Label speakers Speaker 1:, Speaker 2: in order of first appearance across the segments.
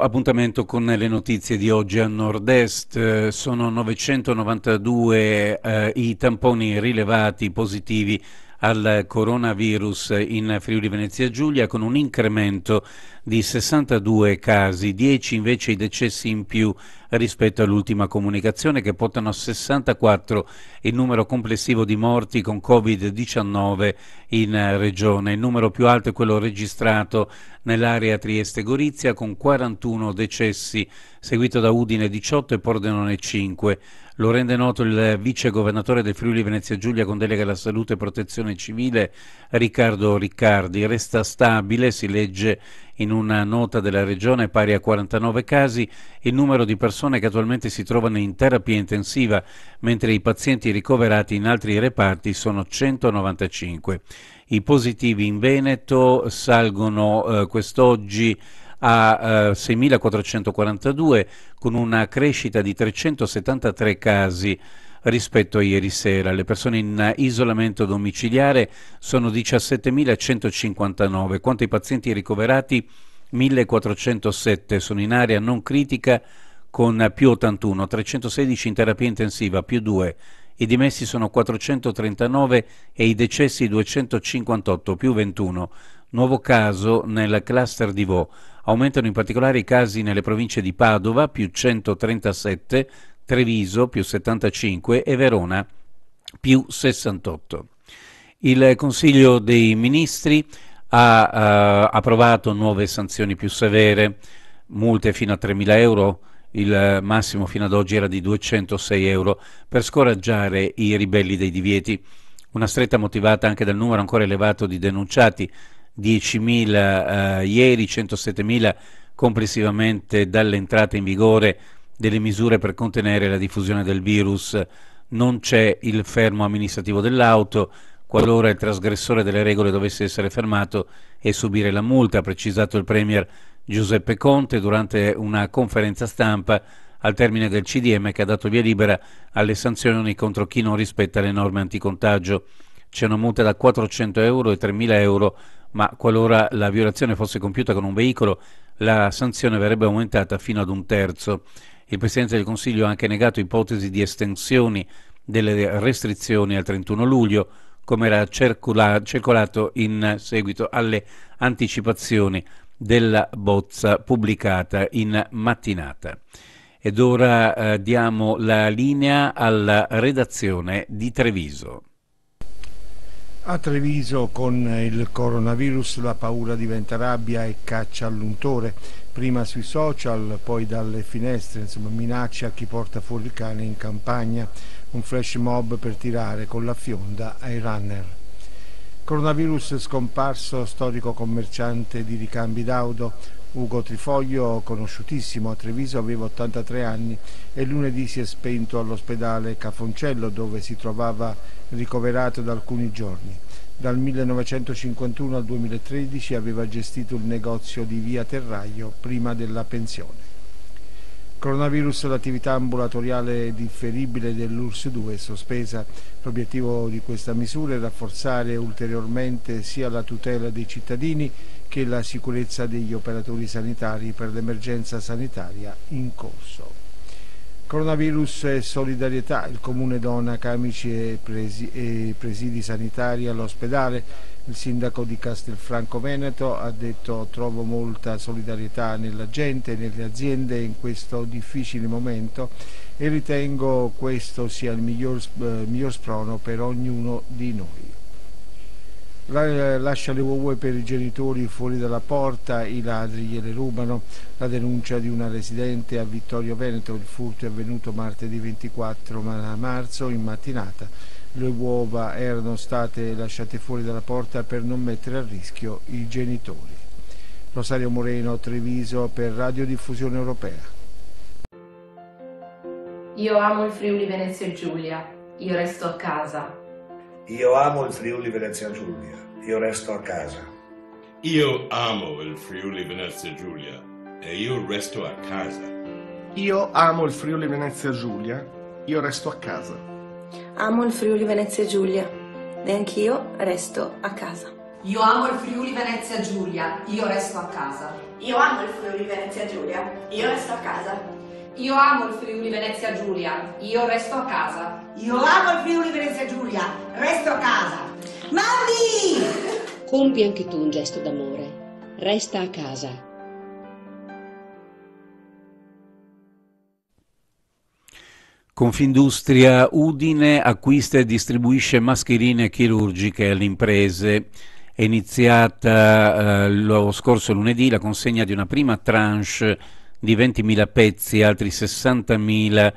Speaker 1: appuntamento con le notizie di oggi a nord-est. Eh, sono 992 eh, i tamponi rilevati positivi al coronavirus in Friuli Venezia Giulia con un incremento di 62 casi, 10 invece i decessi in più rispetto all'ultima comunicazione che portano a 64 il numero complessivo di morti con Covid-19 in eh, regione. Il numero più alto è quello registrato nell'area Trieste-Gorizia con 41 decessi, seguito da Udine 18 e Pordenone 5. Lo rende noto il vice governatore del Friuli Venezia Giulia con delega alla salute e protezione civile Riccardo Riccardi. Resta stabile, si legge in una nota della regione pari a 49 casi il numero di persone che attualmente si trovano in terapia intensiva, mentre i pazienti ricoverati in altri reparti sono 195. I positivi in Veneto salgono eh, quest'oggi a eh, 6.442 con una crescita di 373 casi rispetto a ieri sera. Le persone in isolamento domiciliare sono 17.159, quanto ai pazienti ricoverati 1.407, sono in area non critica con più 81, 316 in terapia intensiva, più 2. I dimessi sono 439 e i decessi 258, più 21. Nuovo caso nel cluster di Vo. Aumentano in particolare i casi nelle province di Padova, più 137, Treviso più 75 e Verona più 68. Il Consiglio dei Ministri ha uh, approvato nuove sanzioni più severe, multe fino a 3.000 euro, il massimo fino ad oggi era di 206 euro, per scoraggiare i ribelli dei divieti. Una stretta motivata anche dal numero ancora elevato di denunciati, 10.000 uh, eh, ieri, 107.000 complessivamente dall'entrata in vigore delle misure per contenere la diffusione del virus. Non c'è il fermo amministrativo dell'auto, qualora il trasgressore delle regole dovesse essere fermato e subire la multa, ha precisato il Premier Giuseppe Conte durante una conferenza stampa al termine del CDM che ha dato via libera alle sanzioni contro chi non rispetta le norme anticontagio. C'è una multa da 400 euro e 3.000 euro, ma qualora la violazione fosse compiuta con un veicolo, la sanzione verrebbe aumentata fino ad un terzo. Il Presidente del Consiglio ha anche negato ipotesi di estensioni delle restrizioni al 31 luglio, come era circolato in seguito alle anticipazioni della bozza pubblicata in mattinata. Ed ora eh, diamo la linea alla redazione di Treviso.
Speaker 2: A Treviso con il coronavirus la paura diventa rabbia e caccia all'untore prima sui social, poi dalle finestre, insomma minacce a chi porta fuori il cane in campagna, un flash mob per tirare con la fionda ai runner. Coronavirus scomparso, storico commerciante di ricambi d'auto, Ugo Trifoglio, conosciutissimo a Treviso, aveva 83 anni e lunedì si è spento all'ospedale Cafoncello dove si trovava ricoverato da alcuni giorni. Dal 1951 al 2013 aveva gestito il negozio di via Terraio prima della pensione. Coronavirus, l'attività ambulatoriale differibile dell'URSS 2 è sospesa. L'obiettivo di questa misura è rafforzare ulteriormente sia la tutela dei cittadini che la sicurezza degli operatori sanitari per l'emergenza sanitaria in corso. Coronavirus e solidarietà, il comune dona camici e, presi, e presidi sanitari all'ospedale, il sindaco di Castelfranco Veneto ha detto trovo molta solidarietà nella gente, nelle aziende in questo difficile momento e ritengo questo sia il miglior, eh, miglior sprono per ognuno di noi lascia le uova per i genitori fuori dalla porta, i ladri gliele rubano, la denuncia di una residente a Vittorio Veneto, il furto è avvenuto martedì 24 marzo in mattinata, le uova erano state lasciate fuori dalla porta per non mettere a rischio i genitori. Rosario Moreno, Treviso per Radiodiffusione Europea. Io amo il Friuli Venezia Giulia, io resto a casa. Io amo il Friuli Venezia Giulia, io resto a casa.
Speaker 1: Io amo il Friuli Venezia Giulia e io resto a casa.
Speaker 2: Io amo il Friuli Venezia Giulia, io resto a casa.
Speaker 1: Amo il Friuli Venezia Giulia e anch'io resto a casa. Io amo il Friuli Venezia Giulia, io resto a casa. Io amo il Friuli Venezia Giulia, io resto a casa. Io amo il Friuli Venezia Giulia, io resto a casa. Io amo il Friuli Venezia Giulia, resto a casa.
Speaker 2: Mandi! Compi anche tu un gesto d'amore. Resta a casa.
Speaker 1: Confindustria Udine acquista e distribuisce mascherine chirurgiche alle imprese. È iniziata eh, lo scorso lunedì la consegna di una prima tranche di 20.000 pezzi, altri 60.000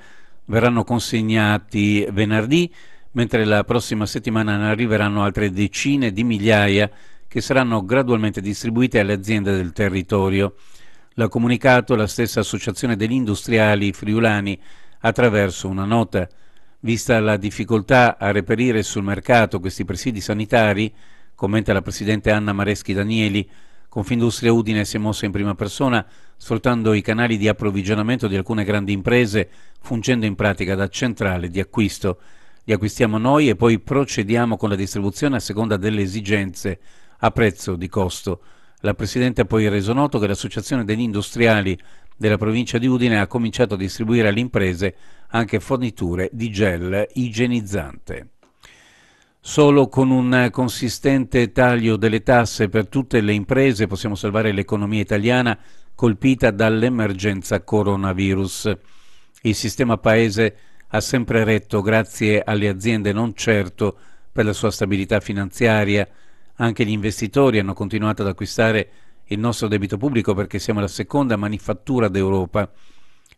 Speaker 1: verranno consegnati venerdì, mentre la prossima settimana ne arriveranno altre decine di migliaia che saranno gradualmente distribuite alle aziende del territorio. L'ha comunicato la stessa Associazione degli Industriali Friulani attraverso una nota. Vista la difficoltà a reperire sul mercato questi presidi sanitari, commenta la Presidente Anna Mareschi Danieli, Confindustria Udine si è mossa in prima persona sfruttando i canali di approvvigionamento di alcune grandi imprese, fungendo in pratica da centrale di acquisto. Li acquistiamo noi e poi procediamo con la distribuzione a seconda delle esigenze, a prezzo di costo. La Presidente ha poi reso noto che l'Associazione degli Industriali della provincia di Udine ha cominciato a distribuire alle imprese anche forniture di gel igienizzante. Solo con un eh, consistente taglio delle tasse per tutte le imprese possiamo salvare l'economia italiana colpita dall'emergenza coronavirus. Il sistema paese ha sempre retto grazie alle aziende non certo per la sua stabilità finanziaria. Anche gli investitori hanno continuato ad acquistare il nostro debito pubblico perché siamo la seconda manifattura d'Europa.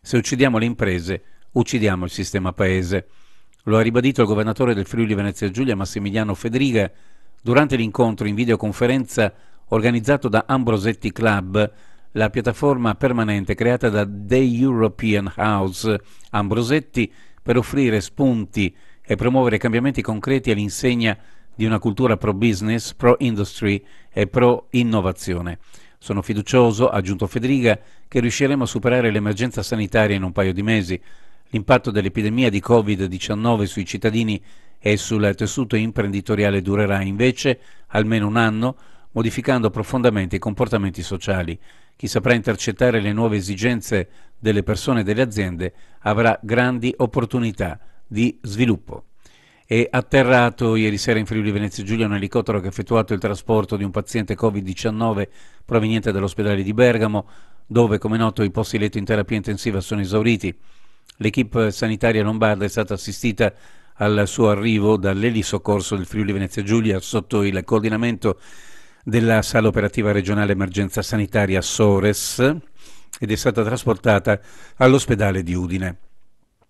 Speaker 1: Se uccidiamo le imprese, uccidiamo il sistema paese. Lo ha ribadito il governatore del Friuli Venezia Giulia Massimiliano Federica durante l'incontro in videoconferenza organizzato da Ambrosetti Club, la piattaforma permanente creata da The European House Ambrosetti per offrire spunti e promuovere cambiamenti concreti all'insegna di una cultura pro business, pro industry e pro innovazione. Sono fiducioso, ha aggiunto Federica, che riusciremo a superare l'emergenza sanitaria in un paio di mesi L'impatto dell'epidemia di Covid-19 sui cittadini e sul tessuto imprenditoriale durerà invece almeno un anno, modificando profondamente i comportamenti sociali. Chi saprà intercettare le nuove esigenze delle persone e delle aziende avrà grandi opportunità di sviluppo. È atterrato ieri sera in Friuli Venezia Giulia un elicottero che ha effettuato il trasporto di un paziente Covid-19 proveniente dall'ospedale di Bergamo, dove, come noto, i posti letto in terapia intensiva sono esauriti. L'equipe sanitaria lombarda è stata assistita al suo arrivo dall'elisoccorso del Friuli Venezia Giulia sotto il coordinamento della Sala Operativa Regionale Emergenza Sanitaria Sores ed è stata trasportata all'ospedale di Udine.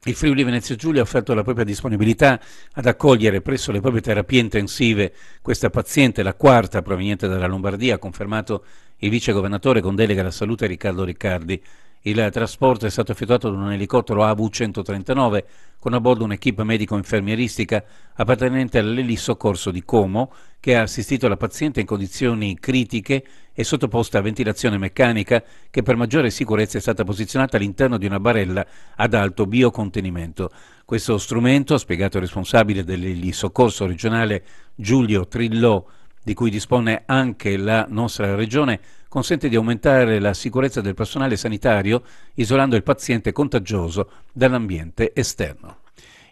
Speaker 1: Il Friuli Venezia Giulia ha offerto la propria disponibilità ad accogliere presso le proprie terapie intensive questa paziente, la quarta proveniente dalla Lombardia, ha confermato il vice governatore con delega alla salute Riccardo Riccardi. Il trasporto è stato effettuato da un elicottero AV-139 con a bordo un'equipe medico-infermieristica appartenente all'elisoccorso di Como che ha assistito la paziente in condizioni critiche e sottoposta a ventilazione meccanica che per maggiore sicurezza è stata posizionata all'interno di una barella ad alto biocontenimento. Questo strumento, ha spiegato il responsabile dell'elisoccorso regionale Giulio Trillò, di cui dispone anche la nostra regione, consente di aumentare la sicurezza del personale sanitario isolando il paziente contagioso dall'ambiente esterno.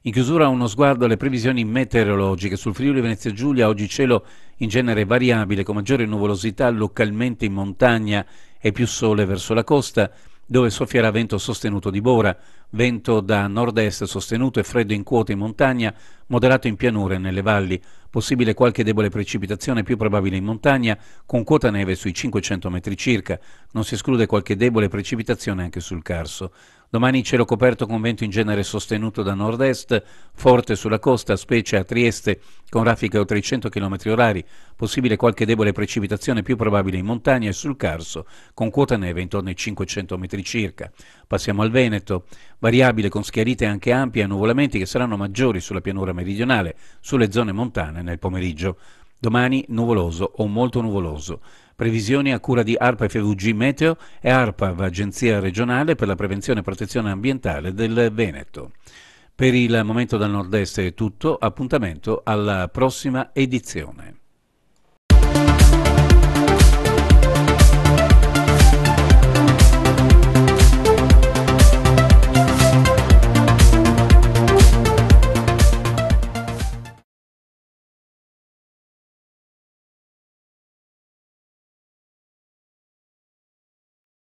Speaker 1: In chiusura uno sguardo alle previsioni meteorologiche. Sul Friuli Venezia Giulia oggi cielo in genere variabile con maggiore nuvolosità localmente in montagna e più sole verso la costa dove soffierà vento sostenuto di bora. Vento da nord-est sostenuto e freddo in quota in montagna, moderato in pianure e nelle valli. Possibile qualche debole precipitazione più probabile in montagna, con quota neve sui 500 metri circa. Non si esclude qualche debole precipitazione anche sul Carso. Domani cielo coperto con vento in genere sostenuto da nord-est, forte sulla costa, specie a Trieste, con raffiche o 300 km orari, possibile qualche debole precipitazione più probabile in montagna e sul Carso, con quota neve intorno ai 500 metri circa. Passiamo al Veneto, variabile con schiarite anche ampie e nuvolamenti che saranno maggiori sulla pianura meridionale, sulle zone montane nel pomeriggio. Domani nuvoloso o molto nuvoloso. Previsioni a cura di ARPA FVG Meteo e ARPAV, Agenzia regionale per la prevenzione e protezione ambientale del Veneto. Per il momento dal nord-est è tutto, appuntamento alla prossima edizione.